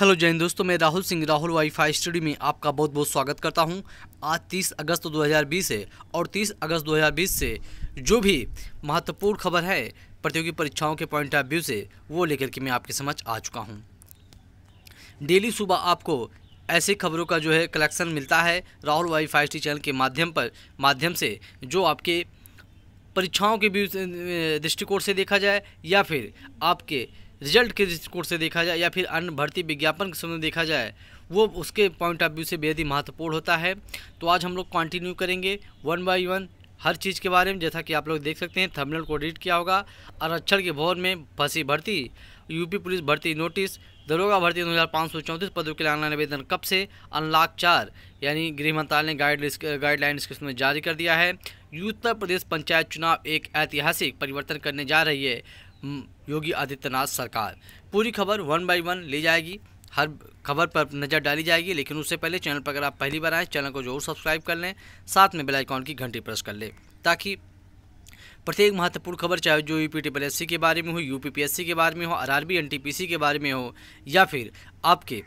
hello जैन दोस्तों मैं राहुल सिंह राहुल वाईफाई स्टडी में आपका बहुत बहुत स्वागत करता हूं आज 30 अगस्त 2020 है और 30 अगस्त 2020 से जो भी महत्वपूर्ण खबर है प्रतियोगी परीक्षाओं के पॉइंट ऑफ व्यू से वो लेकर के मैं आपके समझ आ चुका हूं डेली सुबह आपको ऐसे खबरों का जो है कलेक्शन मिलता है राहुल वाईफाई स्टी चैनल के माध्यम पर माध्यम से जो आपके परीक्षाओं के दृष्टिकोण से देखा जाए या फिर आपके रिजल्ट के दृष्टिकोण से देखा जाए या फिर अन्य भर्ती विज्ञापन के समय देखा जाए वो उसके पॉइंट ऑफ व्यू से बेहद ही महत्वपूर्ण होता है तो आज हम लोग कंटिन्यू करेंगे वन बाई वन हर चीज़ के बारे में जैसा कि आप लोग देख सकते हैं थर्मिनल को एडिट किया होगा आरक्षण के भवन में फंसी भर्ती यूपी पुलिस भर्ती नोटिस दरोगा भर्ती दो हज़ार पाँच सौ चौंतीस पदों के लिए ऑनलाइन आवेदन कब से अनलॉक चार यानी गृह मंत्रालय ने गाइड गाइडलाइंस के समय जारी कर दिया है उत्तर प्रदेश पंचायत चुनाव एक ऐतिहासिक परिवर्तन करने जा रही है योगी आदित्यनाथ सरकार पूरी खबर वन बाई वन ले जाएगी हर खबर पर नज़र डाली जाएगी लेकिन उससे पहले चैनल पर अगर आप पहली बार आएँ चैनल को जरूर सब्सक्राइब कर लें साथ में बेलाइकॉन की घंटी प्रेस कर लें ताकि प्रत्येक महत्वपूर्ण खबर चाहे जो यू पी के बारे में हो यू के बारे में हो आर आर के बारे में हो या फिर आपके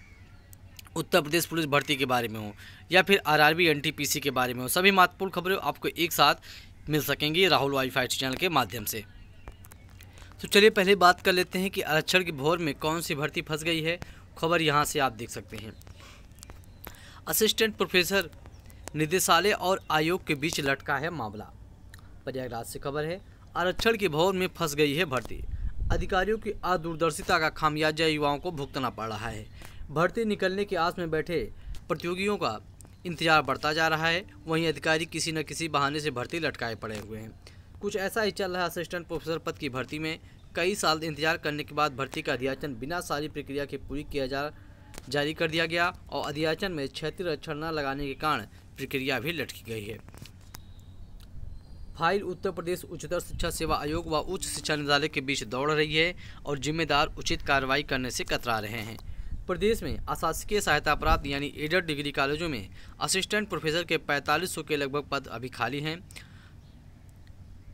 उत्तर प्रदेश पुलिस भर्ती के बारे में हो या फिर आर आर के बारे में हो सभी महत्वपूर्ण खबरें आपको एक साथ मिल सकेंगी राहुल वाईफाई चैनल के माध्यम से तो चलिए पहले बात कर लेते हैं कि आरक्षण के भोर में कौन सी भर्ती फंस गई है खबर यहाँ से आप देख सकते हैं असिस्टेंट प्रोफेसर निदेशालय और आयोग के बीच लटका है मामला प्रयागराज से खबर है आरक्षण के भवन में फंस गई है भर्ती अधिकारियों की अदूरदर्शिता का खामियाजा युवाओं को भुगतना पड़ रहा है भर्ती निकलने के आस में बैठे प्रतियोगियों का इंतजार बढ़ता जा रहा है वहीं अधिकारी किसी न किसी बहाने से भर्ती लटकाए पड़े हुए हैं कुछ ऐसा ही चल रहा है असिस्टेंट प्रोफेसर पद की भर्ती में कई साल इंतजार करने के बाद भर्ती का अध्याचन बिना सारी प्रक्रिया के पूरी किया जा जारी कर दिया गया और अधियाचन में क्षेत्रीय रक्षण न लगाने के कारण प्रक्रिया भी लटकी गई है फाइल उत्तर प्रदेश उच्चतर शिक्षा सेवा आयोग व उच्च शिक्षा निदेशालय के बीच दौड़ रही है और जिम्मेदार उचित कार्रवाई करने से कतरा रहे हैं प्रदेश में अशासकीय सहायता प्राप्त यानी एडेड डिग्री कॉलेजों में असिस्टेंट प्रोफेसर के पैंतालीस सौ के लगभग पद अभी खाली हैं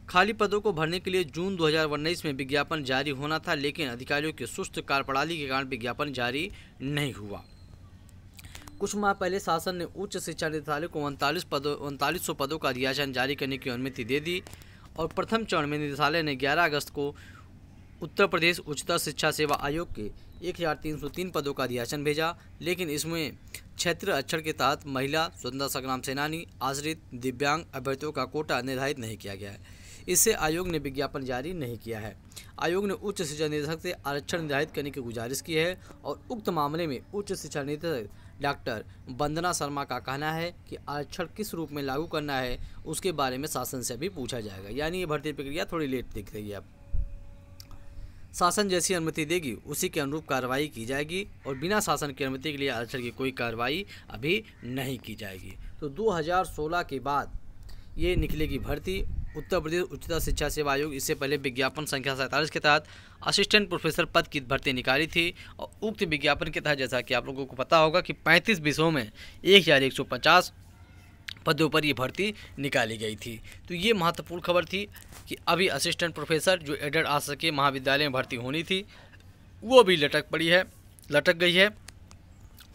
खाली पदों को भरने के लिए जून 2019 में विज्ञापन जारी होना था लेकिन अधिकारियों की सुस्त कार्यप्रणाली के कारण विज्ञापन जारी नहीं हुआ कुछ माह पहले शासन ने उच्च शिक्षा निदेशालय को उनतालीस पदों उनतालीस सौ पदों का अधियाचन जारी करने की अनुमति दे दी और प्रथम चरण में निदेशालय ने 11 अगस्त को उत्तर प्रदेश उच्चतर शिक्षा सेवा आयोग के 1303 पदों का अधियाचन भेजा लेकिन इसमें क्षेत्र अक्षर के तहत महिला स्वतंत्रता संग्राम सेनानी आश्रित दिव्यांग अभ्यर्थियों का कोटा निर्धारित नहीं किया गया है इससे आयोग ने विज्ञापन जारी नहीं किया है आयोग ने उच्च शिक्षा निदेशक से आरक्षण निर्धारित करने की गुजारिश की है और उक्त मामले में उच्च शिक्षा निदेशक डॉक्टर वंदना शर्मा का कहना है कि आरक्षण किस रूप में लागू करना है उसके बारे में शासन से भी पूछा जाएगा यानी ये भर्ती प्रक्रिया थोड़ी लेट दिख रही है अब शासन जैसी अनुमति देगी उसी के अनुरूप कार्रवाई की जाएगी और बिना शासन की अनुमति के लिए आरक्षण की कोई कार्रवाई अभी नहीं की जाएगी तो 2016 के बाद ये निकलेगी भर्ती उत्तर प्रदेश उच्चतर शिक्षा सेवा आयोग इससे पहले विज्ञापन संख्या सैंतालीस के तहत असिस्टेंट प्रोफेसर पद की भर्ती निकाली थी और उक्त विज्ञापन के तहत जैसा कि आप लोगों को पता होगा कि 35 विषयों में एक हज़ार एक सौ पचास पदों पर ये भर्ती निकाली गई थी तो ये महत्वपूर्ण खबर थी कि अभी असिस्टेंट प्रोफेसर जो एडेड आ सके महाविद्यालय में भर्ती होनी थी वो भी लटक पड़ी है लटक गई है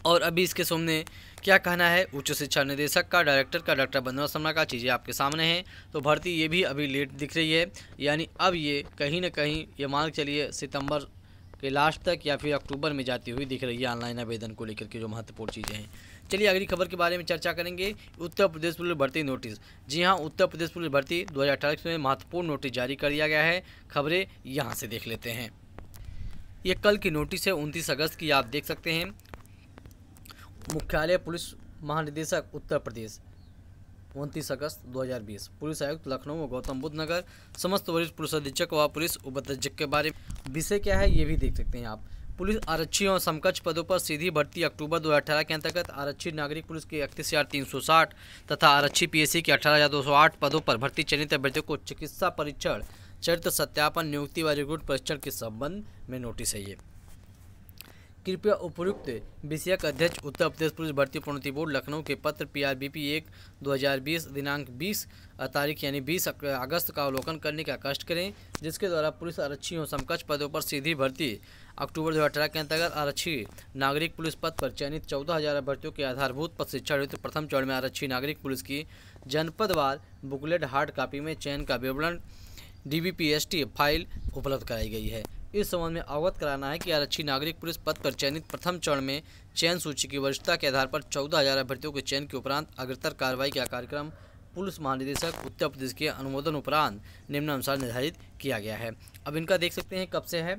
और अभी इसके सामने क्या कहना है उच्च शिक्षा निदेशक का डायरेक्टर का डॉक्टर बंदना शर्मा का चीज़ें आपके सामने हैं तो भर्ती ये भी अभी लेट दिख रही है यानी अब ये कहीं ना कहीं ये मान चलिए सितंबर के लास्ट तक या फिर अक्टूबर में जाती हुई दिख रही है ऑनलाइन आवेदन को लेकर के जो महत्वपूर्ण चीज़ें हैं चलिए अगली खबर के बारे में चर्चा करेंगे उत्तर प्रदेश पुलिस भर्ती नोटिस जी हाँ उत्तर प्रदेश पुलिस भर्ती दो में महत्वपूर्ण नोटिस जारी कर दिया गया है खबरें यहाँ से देख लेते हैं ये कल की नोटिस है उनतीस अगस्त की आप देख सकते हैं मुख्यालय पुलिस महानिदेशक उत्तर प्रदेश उनतीस अगस्त 2020 पुलिस आयुक्त लखनऊ गौतम बुद्ध नगर समस्त वरिष्ठ पुलिस अधीक्षक व पुलिस उप अधीक्षक के बारे में विषय क्या है ये भी देख सकते हैं आप पुलिस आरक्षी और समकक्ष पदों पर सीधी भर्ती अक्टूबर 2018 के अंतर्गत आरक्षी नागरिक पुलिस के इकतीस हज़ार तीन सौ साठ तथा आरक्षी पीएससी के अठारह हज़ार दो सौ आठ पदों पर भर्ती चयनित अभ्यर्थियों को चिकित्सा परीक्षण चरित्र सत्यापन नियुक्ति व रिक्रूट परीक्षण के संबंध में नोटिस है ये कृपया उपयुक्त विषय अध्यक्ष उत्तर प्रदेश पुलिस भर्ती प्रोन्नति बोर्ड लखनऊ के पत्र पी आर बी पी एक दो हज़ार बीस दिनांक बीस तारीख यानी बीस अगस्त का अवलोकन करने का कष्ट करें जिसके द्वारा पुलिस आरक्षियों समकक्ष पदों पर सीधी भर्ती अक्टूबर दो हज़ार के अंतर्गत आरक्षी नागरिक पुलिस पद पर चयनित चौदह हज़ार अभ्यर्थियों के आधारभूत प्रशिक्षण हेतु प्रथम चरण में आरक्षी नागरिक पुलिस की जनपदवार बुकलेट हार्ड कॉपी में चयन का विवरण डी फाइल उपलब्ध कराई गई है इस संबंध में अवगत कराना है कि आरक्षी नागरिक पुलिस पद पर चयनित प्रथम चरण में चयन सूची की वरिष्ठता के आधार पर चौदह हजार अभ्यर्थियों के चयन के उपरांत अग्रतर कार्रवाई का कार्यक्रम पुलिस महानिदेशक उत्तर प्रदेश के अनुमोदन उपरांत निम्नानुसार निर्धारित किया गया है अब इनका देख सकते हैं कब से है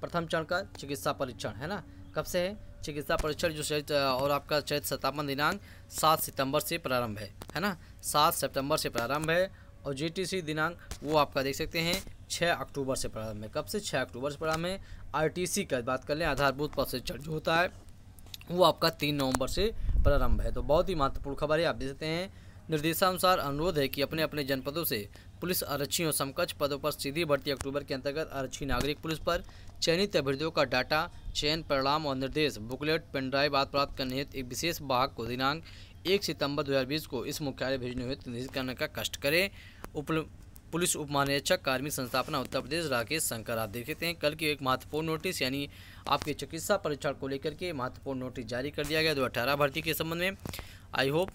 प्रथम चरण का चिकित्सा परीक्षण है ना कब से है चिकित्सा परीक्षण जो चरित और आपका चरित सत्तावन दिनांक सात सितंबर से प्रारंभ है है ना सात सितंबर से प्रारंभ है और जीटीसी दिनांक वो आपका देख सकते हैं छः अक्टूबर से प्रारंभ है कब से छः अक्टूबर से प्रारंभ है आरटीसी का बात कर लें आधारभूत प्रशिक्षण जो होता है वो आपका तीन नवंबर से प्रारंभ है तो बहुत ही महत्वपूर्ण खबर है आप दे सकते हैं निर्देशानुसार अनुरोध है कि अपने अपने जनपदों से पुलिस आरक्षियों समकक्ष पदों पर सीधी भर्ती अक्टूबर के अंतर्गत आरक्षी नागरिक पुलिस पर चयनित अभ्यर्थियों का डाटा चयन परिणाम और निर्देश बुकलेट पेनड्राइव आदि प्राप्त करने हेतु एक विशेष वाहक को दिनांक एक सितंबर 2020 को इस मुख्यालय भेजने हेतु निर्देश करने का कष्ट करें उपलब्ध पुलिस उप महानिरीक्षक कार्मिक संस्थापना उत्तर प्रदेश राकेश शंकर आप देख लेते हैं कल की एक महत्वपूर्ण नोटिस यानी आपके चिकित्सा परीक्षण को लेकर के महत्वपूर्ण नोटिस जारी कर दिया गया दो अठारह भर्ती के संबंध में आई होप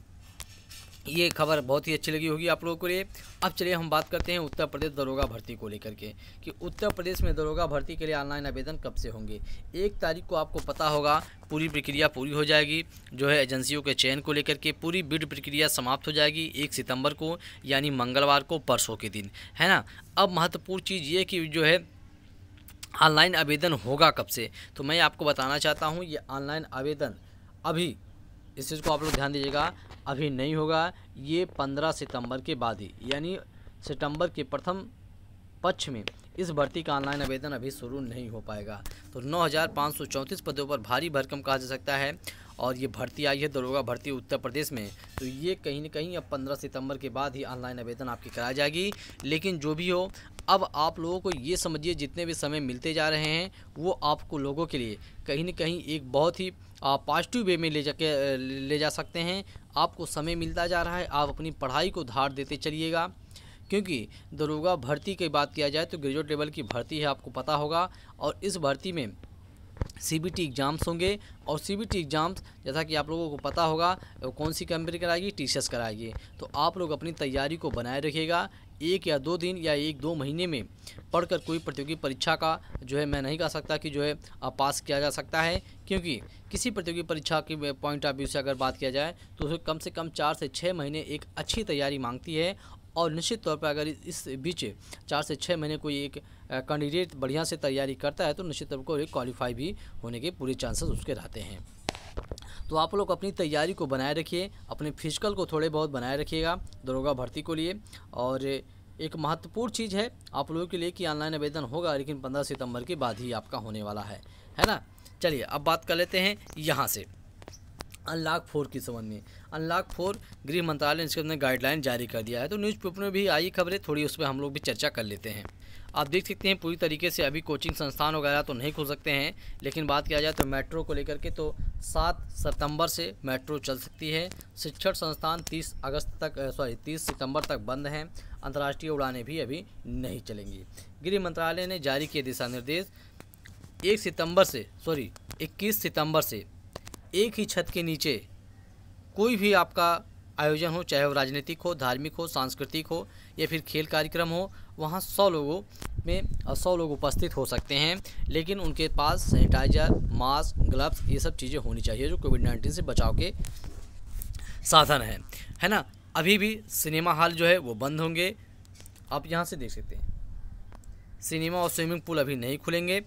ये खबर बहुत ही अच्छी लगी होगी आप लोगों के लिए अब चलिए हम बात करते हैं उत्तर प्रदेश दरोगा भर्ती को लेकर के कि उत्तर प्रदेश में दरोगा भर्ती के लिए ऑनलाइन आवेदन कब से होंगे एक तारीख को आपको पता होगा पूरी प्रक्रिया पूरी हो जाएगी जो है एजेंसियों के चयन को लेकर के पूरी बिड प्रक्रिया समाप्त हो जाएगी एक सितम्बर को यानी मंगलवार को परसों के दिन है ना अब महत्वपूर्ण चीज़ ये कि जो है ऑनलाइन आवेदन होगा कब से तो मैं आपको बताना चाहता हूँ ये ऑनलाइन आवेदन अभी इस चीज़ को आप लोग ध्यान दीजिएगा अभी नहीं होगा ये पंद्रह सितंबर के बाद ही यानी सितंबर के प्रथम पक्ष में इस भर्ती का ऑनलाइन आवेदन अभी शुरू नहीं हो पाएगा तो नौ पदों पर भारी भरकम कहा जा सकता है और ये भर्ती आई है दरोगा भर्ती उत्तर प्रदेश में तो ये कहीं ना कहीं अब 15 सितंबर के बाद ही ऑनलाइन आवेदन आपकी कराई जाएगी लेकिन जो भी हो अब आप लोगों को ये समझिए जितने भी समय मिलते जा रहे हैं वो आपको लोगों के लिए कहीं ना कहीं एक बहुत ही पॉजिटिव वे में ले जा ले जा सकते हैं आपको समय मिलता जा रहा है आप अपनी पढ़ाई को धार देते चलिएगा क्योंकि दरोगा भर्ती की बात किया जाए तो ग्रेजुएट लेवल की भर्ती है आपको पता होगा और इस भर्ती में सी बी टी एग्ज़ाम्स होंगे और सी बी टी एग्ज़ाम्स जैसा कि आप लोगों को पता होगा कौन सी कंपनी कराएगी टी सी एस कराएगी तो आप लोग अपनी तैयारी को बनाए रखिएगा एक या दो दिन या एक दो महीने में पढ़कर कोई प्रतियोगी परीक्षा का जो है मैं नहीं कह सकता कि जो है पास किया जा सकता है क्योंकि किसी प्रतियोगी परीक्षा की पॉइंट ऑफ व्यू से अगर बात किया जाए तो उसे कम से कम चार से छः महीने एक अच्छी तैयारी मांगती है और निश्चित तौर पर अगर इस बीच चार से छः महीने कोई एक कैंडिडेट बढ़िया से तैयारी करता है तो निश्चित तौर पर क्वालिफाई भी होने के पूरे चांसेस उसके रहते हैं तो आप लोग अपनी तैयारी को बनाए रखिए अपने फिजिकल को थोड़े बहुत बनाए रखिएगा दरोगा भर्ती को लिए और एक महत्वपूर्ण चीज़ है आप लोगों के लिए कि ऑनलाइन आवेदन होगा लेकिन पंद्रह सितंबर के बाद ही आपका होने वाला है है ना चलिए अब बात कर लेते हैं यहाँ से अनलॉक फोर की संबंध में अनलॉक फोर गृह मंत्रालय ने इसके अपने गाइडलाइन जारी कर दिया है तो न्यूज़पेपर में भी आई खबरें थोड़ी उस पर हम लोग भी चर्चा कर लेते हैं आप देख सकते हैं पूरी तरीके से अभी कोचिंग संस्थान वगैरह तो नहीं खुल सकते हैं लेकिन बात किया जाए तो मेट्रो को लेकर के तो सात सितंबर से मेट्रो चल सकती है शिक्षण संस्थान तीस अगस्त तक सॉरी तीस सितंबर तक बंद हैं अंतर्राष्ट्रीय उड़ानें भी अभी नहीं चलेंगी गृह मंत्रालय ने जारी किए दिशा निर्देश एक सितंबर से सॉरी इक्कीस सितंबर से एक ही छत के नीचे कोई भी आपका आयोजन हो चाहे वो राजनीतिक हो धार्मिक हो सांस्कृतिक हो या फिर खेल कार्यक्रम हो वहाँ सौ लोगों में सौ लोग उपस्थित हो सकते हैं लेकिन उनके पास सैनिटाइजर मास्क ग्लव्स ये सब चीज़ें होनी चाहिए जो कोविड नाइन्टीन से बचाव के साधन हैं है ना अभी भी सिनेमा हॉल जो है वो बंद होंगे आप यहाँ से देख सकते हैं सिनेमा और स्विमिंग पूल अभी नहीं खुलेंगे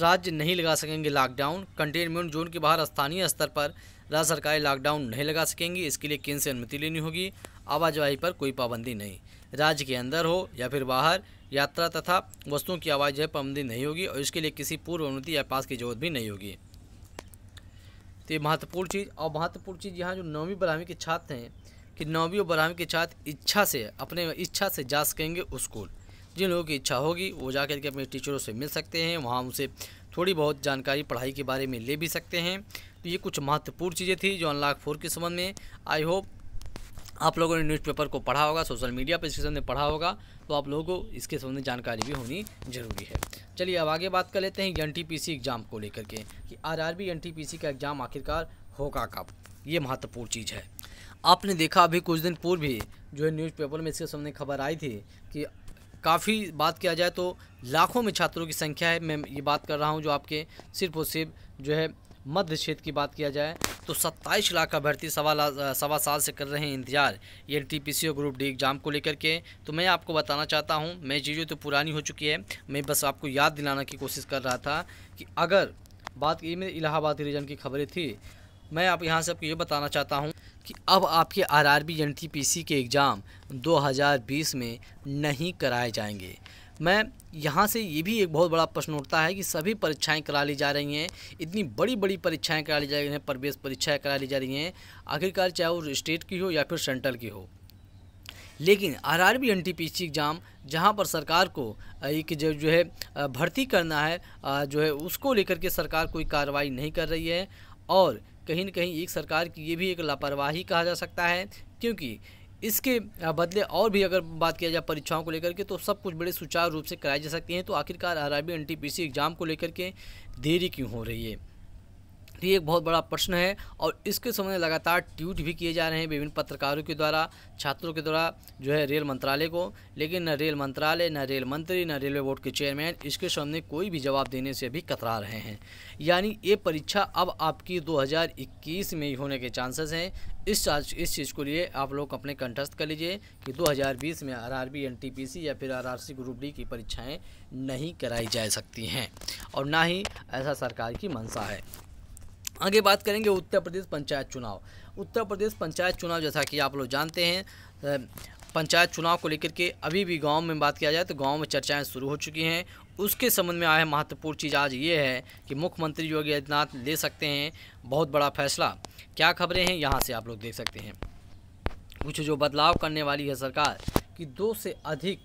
राज्य नहीं लगा सकेंगे लॉकडाउन कंटेनमेंट जोन के बाहर स्थानीय स्तर पर राज्य सरकारें लॉकडाउन नहीं लगा सकेंगी इसके लिए केंद्र से अनुमति लेनी होगी आवाजाही पर कोई पाबंदी नहीं राज्य के अंदर हो या फिर बाहर यात्रा तथा वस्तुओं की आवाजाही पाबंदी नहीं होगी और इसके लिए किसी पूर्व अनुमति या पास की जरूरत भी नहीं होगी तो ये महत्वपूर्ण चीज़ और महत्वपूर्ण चीज़ यहाँ जो नौवीं बारहवीं के छात्र हैं कि नौवीं और बारहवीं के छात्र इच्छा से अपने इच्छा से जा सकेंगे स्कूल जिन लोगों की इच्छा होगी वो जा के अपने टीचरों से मिल सकते हैं वहाँ उनसे थोड़ी बहुत जानकारी पढ़ाई के बारे में ले भी सकते हैं तो ये कुछ महत्वपूर्ण चीज़ें थी जो अनलॉक फोर के संबंध में आई होप आप लोगों ने न्यूज़पेपर को पढ़ा होगा सोशल मीडिया पर इसके संबंध में पढ़ा होगा तो आप लोगों को इसके संबंध में जानकारी भी होनी ज़रूरी है चलिए अब आगे बात कर लेते हैं एन एग्ज़ाम को लेकर के कि आर आर का एग्ज़ाम आखिरकार होगा कब ये महत्वपूर्ण चीज़ है आपने देखा अभी कुछ दिन पूर्व ही जो है न्यूज़पेपर में इसके सामने खबर आई थी कि काफ़ी बात किया जाए तो लाखों में छात्रों की संख्या है मैं ये बात कर रहा हूँ जो आपके सिर्फ और सिर्फ जो है मध्य क्षेत्र की बात किया जाए तो 27 लाख का भर्ती सवा सवा साल से कर रहे हैं इंतजार ये टी पी सी और ग्रुप डी एग्ज़ाम को लेकर के तो मैं आपको बताना चाहता हूँ मैं चीज़ें तो पुरानी हो चुकी है मैं बस आपको याद दिलाने की कोशिश कर रहा था कि अगर बात की मेरे इलाहाबाद रीजन की खबरें थी मैं आप यहाँ से आपको ये बताना चाहता हूँ कि अब आपके R R B N T P C के एग्ज़ाम 2020 में नहीं कराए जाएंगे मैं यहाँ से ये भी एक बहुत बड़ा प्रश्न उठता है कि सभी परीक्षाएं करा ली जा रही हैं इतनी बड़ी बड़ी परीक्षाएं करा ली जा रही हैं प्रवेश परीक्षाएं करा ली जा रही हैं आखिरकार चाहे वो स्टेट की हो या फिर सेंट्रल की हो लेकिन R R B N T P C exam जहाँ पर सरकार को एक जो जो है भर्ती करना है जो है उसको लेकर के सरकार कोई कार्रवाई नहीं कर रही है और कहीं ना कहीं एक सरकार की ये भी एक लापरवाही कहा जा सकता है क्योंकि इसके बदले और भी अगर बात किया जाए परीक्षाओं को लेकर के तो सब कुछ बड़े सुचारू रूप से कराई जा सकती हैं तो आखिरकार R I N T P C exam को लेकर के देरी क्यों हो रही है तो ये एक बहुत बड़ा प्रश्न है और इसके संबंध में लगातार ट्वीट भी किए जा रहे हैं विभिन्न पत्रकारों के द्वारा छात्रों के द्वारा जो है रेल मंत्रालय को लेकिन न रेल मंत्रालय न रेल मंत्री न रेलवे बोर्ड के चेयरमैन इसके सामने कोई भी जवाब देने से भी कतरा रहे हैं यानी ये परीक्षा अब आपकी दो में ही होने के चांसेस हैं इस चार्ज इस चीज़ को लिए आप लोग अपने कंठस्थ कर लीजिए कि 2020 में आरआरबी एनटीपीसी या फिर आरआरसी ग्रुप डी की परीक्षाएं नहीं कराई जा सकती हैं और ना ही ऐसा सरकार की मंशा है आगे बात करेंगे उत्तर प्रदेश पंचायत चुनाव उत्तर प्रदेश पंचायत चुनाव जैसा कि आप लोग जानते हैं पंचायत चुनाव को लेकर के अभी भी गांव में बात किया जाए तो गांव में चर्चाएं शुरू हो चुकी हैं उसके संबंध में आया महत्वपूर्ण चीज़ आज ये है कि मुख्यमंत्री योगी आदित्यनाथ ले सकते हैं बहुत बड़ा फैसला क्या खबरें हैं यहाँ से आप लोग देख सकते हैं कुछ जो बदलाव करने वाली है सरकार कि दो से अधिक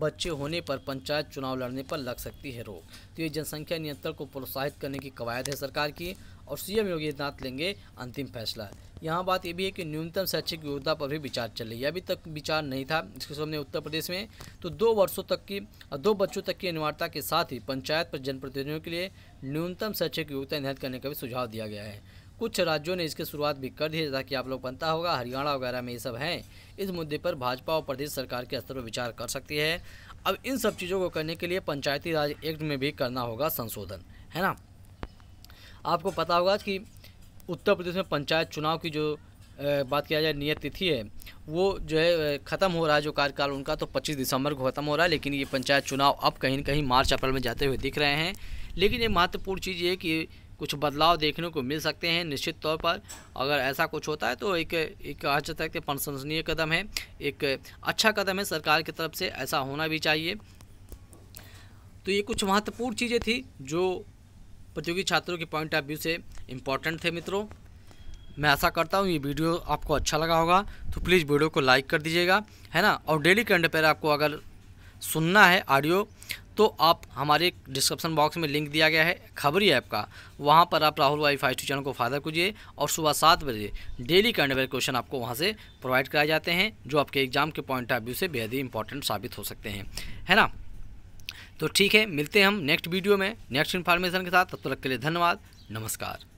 बच्चे होने पर पंचायत चुनाव लड़ने पर लग सकती है रोक तो ये जनसंख्या नियंत्रण को प्रोत्साहित करने की कवायद है सरकार की और सीएम योगी आदित्यनाथ लेंगे अंतिम फैसला यहाँ बात ये भी है कि न्यूनतम शैक्षिक योग्यता पर भी विचार चल रही है अभी तक विचार नहीं था इसके सामने उत्तर प्रदेश में तो दो वर्षों तक की दो बच्चों तक की अनिवार्यता के साथ ही पंचायत पर जनप्रतिनिधियों के लिए न्यूनतम शैक्षिक योग्यता निर्धारित करने का भी सुझाव दिया गया है कुछ राज्यों ने इसकी शुरुआत भी कर दी है ताकि आप लोग बनता होगा हरियाणा वगैरह में ये सब हैं इस मुद्दे पर भाजपा और प्रदेश सरकार के स्तर पर विचार कर सकती है अब इन सब चीज़ों को करने के लिए पंचायती राज एक्ट में भी करना होगा संशोधन है ना आपको पता होगा कि उत्तर प्रदेश में पंचायत चुनाव की जो बात किया जाए नियत तिथि है वो जो है ख़त्म हो रहा है जो कार्यकाल उनका तो 25 दिसंबर को ख़त्म हो रहा है लेकिन ये पंचायत चुनाव अब कहीं ना कहीं मार्च अप्रैल में जाते हुए दिख रहे हैं लेकिन ये महत्वपूर्ण चीज़ ये कि कुछ बदलाव देखने को मिल सकते हैं निश्चित तौर पर अगर ऐसा कुछ होता है तो एक एक आज तक के प्रशंसनीय कदम है एक अच्छा कदम है सरकार की तरफ से ऐसा होना भी चाहिए तो ये कुछ महत्वपूर्ण चीज़ें थी जो प्रतियोगी छात्रों के पॉइंट ऑफ व्यू से इम्पॉर्टेंट थे मित्रों मैं ऐसा करता हूँ ये वीडियो आपको अच्छा लगा होगा तो प्लीज़ वीडियो को लाइक कर दीजिएगा है ना और डेली करंट पर आपको अगर सुनना है ऑडियो तो आप हमारे डिस्क्रिप्शन बॉक्स में लिंक दिया गया है खबरी ऐप का वहाँ पर आप राहुल वाई फाइव चैनल को फायदा कीजिए और सुबह सात बजे डेली करंट अफेयर क्वेश्चन आपको वहाँ से प्रोवाइड कराए जाते हैं जो आपके एग्जाम के पॉइंट ऑफ व्यू से बेहद ही इंपॉर्टेंट साबित हो सकते हैं है ना तो ठीक है मिलते हैं हम नेक्स्ट वीडियो में नेक्स्ट इन्फॉर्मेशन के साथ तब तक के लिए धन्यवाद नमस्कार